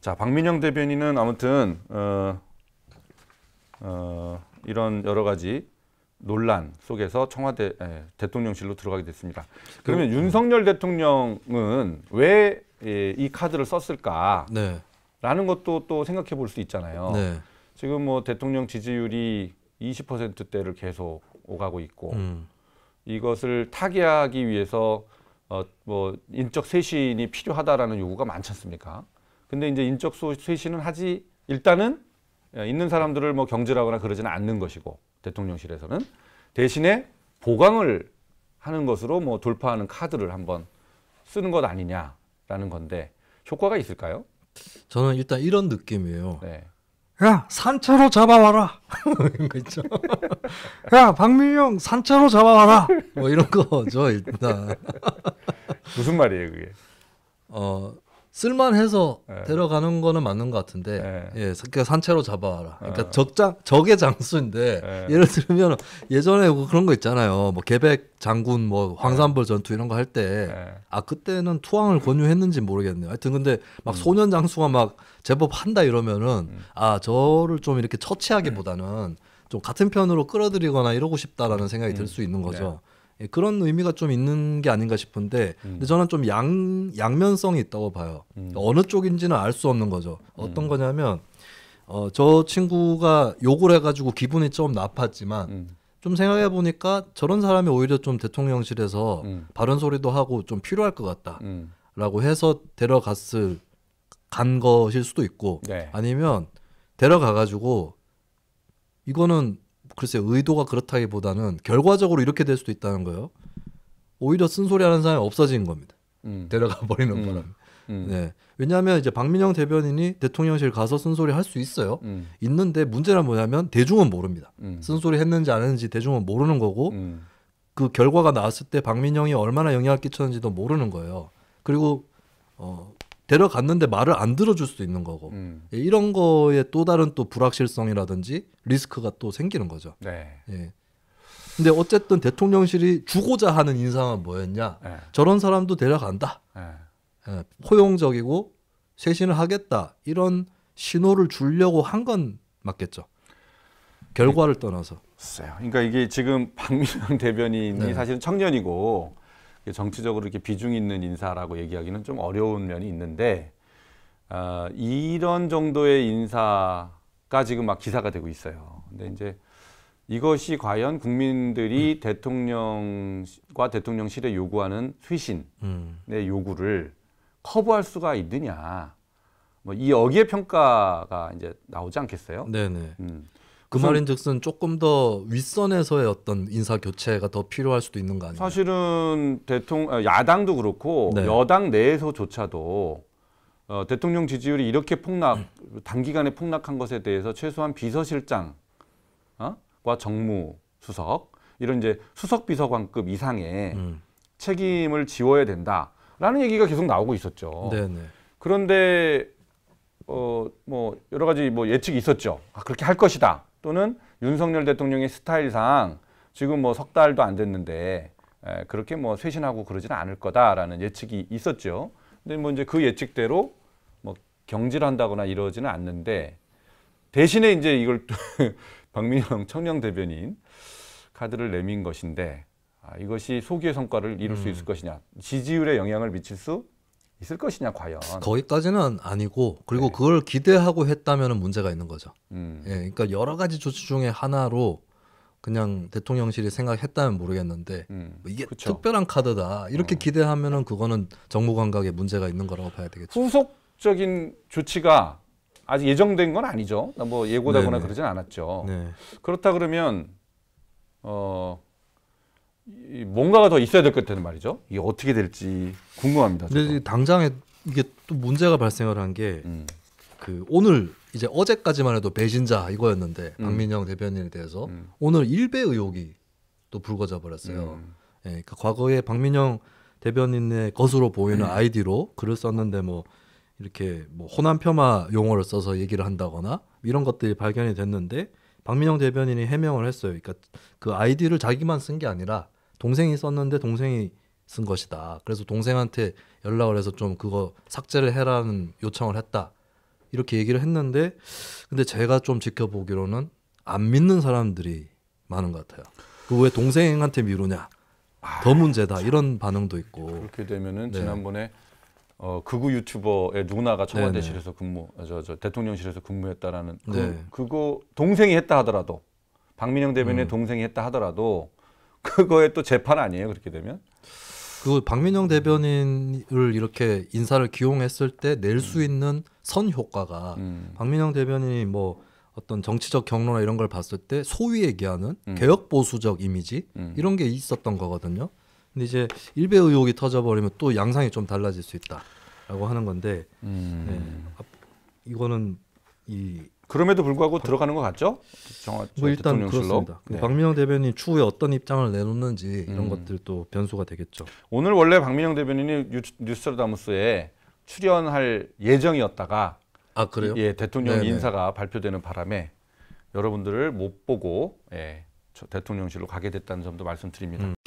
자, 박민영 대변인은 아무튼 어, 어, 이런 여러 가지 논란 속에서 청와대 에, 예, 대통령실로 들어가게 됐습니다. 그러면 음. 윤석열 대통령은 왜이 예, 카드를 썼을까? 네. 라는 것도 또 생각해 볼 수 있잖아요. 네. 지금 뭐 대통령 지지율이 20%대를 계속 오가고 있고 음. 이것을 타개하기 위해서 어, 뭐 인적 쇄신이 필요하다라는 요구가 많지 않습니까? 근데 이제 인적 쇄신은 하지 일단은 예, 있는 사람들을 뭐 경질하거나 그러지는 않는 것이고 대통령실에서는 대신에 보강을 하는 것으로 뭐 돌파하는 카드를 한번 쓰는 것 아니냐라는 건데 효과가 있을까요? 저는 일단 이런 느낌이에요. 네. 야 산채로 잡아와라 이런 죠야 그렇죠? 박민영 산채로 잡아와라 뭐 이런 거죠 일단. 무슨 말이에요 그게? 어 쓸만해서 네. 데려가는 거는 맞는 것 같은데 네. 예, 예 그러니까 산채로 잡아라 그러니까 네. 적장 적의 장수인데 예. 예를 들면 예전에 뭐 그런 거 있잖아요 뭐 개백 장군 뭐 황산벌 전투 이런 거 할 때 아 그때는 투항을 권유했는지 모르겠네요 하여튼 근데 막 음. 소년 장수가 막 제법 한다 이러면은 음. 아 저를 좀 이렇게 처치하기보다는 음. 좀 같은 편으로 끌어들이거나 이러고 싶다라는 생각이 음. 들수 있는 거죠. 네. 예, 그런 의미가 좀 있는 게 아닌가 싶은데 음. 근데 저는 좀 양, 양면성이 있다고 봐요. 음. 그러니까 어느 쪽인지는 알 수 없는 거죠. 어떤 음. 거냐면 어, 저 친구가 욕을 해가지고 기분이 좀 나빴지만 음. 좀 생각해 보니까 저런 사람이 오히려 좀 대통령실에서 음. 바른 소리도 하고 좀 필요할 것 같다라고 해서 데려갔을 간 것일 수도 있고 네. 아니면 데려가 가지고 이거는 글쎄 의도가 그렇다기보다는 결과적으로 이렇게 될 수도 있다는 거예요. 오히려 쓴소리하는 사람이 없어진 겁니다. 음. 데려가 버리는 음. 거는. 음. 네. 왜냐하면 이제 박민영 대변인이 대통령실 가서 쓴소리 할 수 있어요. 음. 있는데 문제는 뭐냐면 대중은 모릅니다. 음. 쓴소리 했는지 안 했는지 대중은 모르는 거고 음. 그 결과가 나왔을 때 박민영이 얼마나 영향을 끼쳤는지도 모르는 거예요. 그리고 어, 데려갔는데 말을 안 들어줄 수도 있는 거고 음. 예, 이런 거에 또 다른 또 불확실성이라든지 리스크가 또 생기는 거죠. 네. 예. 근데 어쨌든 대통령실이 주고자 하는 인상은 뭐였냐? 네. 저런 사람도 데려간다. 네. 예. 포용적이고 쇄신을 하겠다 이런 신호를 주려고 한 건 맞겠죠. 결과를 떠나서. 그러니까 이게 지금 박민영 대변인이 네. 사실은 청년이고 정치적으로 이렇게 비중 있는 인사라고 얘기하기는 좀 어려운 면이 있는데 어, 이런 정도의 인사가 지금 막 기사가 되고 있어요. 근데 이제 이것이 과연 국민들이 음. 대통령과 대통령실에 요구하는 음. 쇄신의 음. 요구를 커버할 수가 있느냐. 뭐 이어기의 평가가 이제 나오지 않겠어요? 네네. 음. 그 말인즉슨 조금 더 윗선에서의 어떤 인사 교체가 더 필요할 수도 있는 거 아니에요? 사실은 대통령 아, 야당도 그렇고 네. 여당 내에서조차도 어, 대통령 지지율이 이렇게 폭락 음. 단기간에 폭락한 것에 대해서 최소한 비서실장과 어? 정무수석 이런 이제 수석 비서관급 이상의 음. 책임을 지워야 된다라는 얘기가 계속 나오고 있었죠. 네네. 그런데 어뭐 여러 가지 뭐 예측이 있었죠. 아, 그렇게 할 것이다. 또는 윤석열 대통령의 스타일상 지금 뭐 석 달도 안 됐는데 그렇게 뭐 쇄신하고 그러지는 않을 거다라는 예측이 있었죠. 근데 뭐 이제 그 예측대로 뭐 경질한다거나 이러지는 않는데 대신에 이제 이걸 박민영 청년 대변인 카드를 내민 것인데 아, 이것이 소기의 성과를 이룰 음. 수 있을 것이냐 지지율에 영향을 미칠 수 있을 것이냐 과연 거기까지는 아니고 그리고 네. 그걸 기대하고 했다면 문제가 있는 거죠. 음. 예, 그러니까 여러 가지 조치 중에 하나로 그냥 대통령실이 생각했다면 모르겠는데 음. 뭐 이게 그쵸. 특별한 카드다 이렇게 음. 기대하면은 그거는 정무 감각에 문제가 있는 거라고 봐야 되겠죠. 후속적인 조치가 아직 예정된 건 아니죠. 뭐 예고되거나 네, 네. 그러진 않았죠. 네. 그렇다 그러면 어이 뭔가가 더 있어야 될 것 같다는 말이죠. 이게 어떻게 될지 궁금합니다. 근데 당장에 이게 또 문제가 발생을 한 게그 음. 그 오늘 이제 어제까지만 해도 배신자 이거였는데 음. 박민영 대변인에 대해서 음. 오늘 일배 의혹이 또 불거져 버렸어요. 음. 예, 그니까 과거에 박민영 대변인의 것으로 보이는 음. 아이디로 글을 썼는데 뭐 이렇게 뭐 호남 폄하 용어를 써서 얘기를 한다거나 이런 것들이 발견이 됐는데 박민영 대변인이 해명을 했어요. 그러니까 그 아이디를 자기만 쓴 게 아니라 동생이 썼는데 동생이 쓴 것이다. 그래서 동생한테 연락을 해서 좀 그거 삭제를 해라는 요청을 했다. 이렇게 얘기를 했는데 근데 제가 좀 지켜보기로는 안 믿는 사람들이 많은 것 같아요. 그 왜 동생한테 미루냐? 아, 더 문제다 참. 이런 반응도 있고 그렇게 되면은 네. 지난번에 어, 극우 유튜버의 누나가 청와대실에서 근무 어, 저, 저 대통령실에서 근무했다라는 그 네. 그, 그거 동생이 했다 하더라도 박민영 대변인의 음. 동생이 했다 하더라도 그거에 또 재판 아니에요 그렇게 되면? 그 박민영 대변인을 이렇게 인사를 기용했을 때 낼수 음. 있는 선 효과가 음. 박민영 대변인이 뭐 어떤 정치적 경로나 이런 걸 봤을 때 소위 얘기하는 음. 개혁 보수적 이미지 음. 이런 게 있었던 거거든요. 근데 이제 일베 의혹이 터져버리면 또 양상이 좀 달라질 수 있다라고 하는 건데 음. 네. 아, 이거는 이 그럼에도 불구하고 박... 들어가는 것 같죠? 정화 뭐 일단 그렇습니다. 네. 박민영 대변인 추후에 어떤 입장을 내놓는지 이런 음. 것들도 변수가 되겠죠. 오늘 원래 박민영 대변인이 뉴스다무스에 출연할 예정이었다가 아 그래요? 예 대통령 네네. 인사가 발표되는 바람에 여러분들을 못 보고 예, 대통령실로 가게 됐다는 점도 말씀드립니다. 음.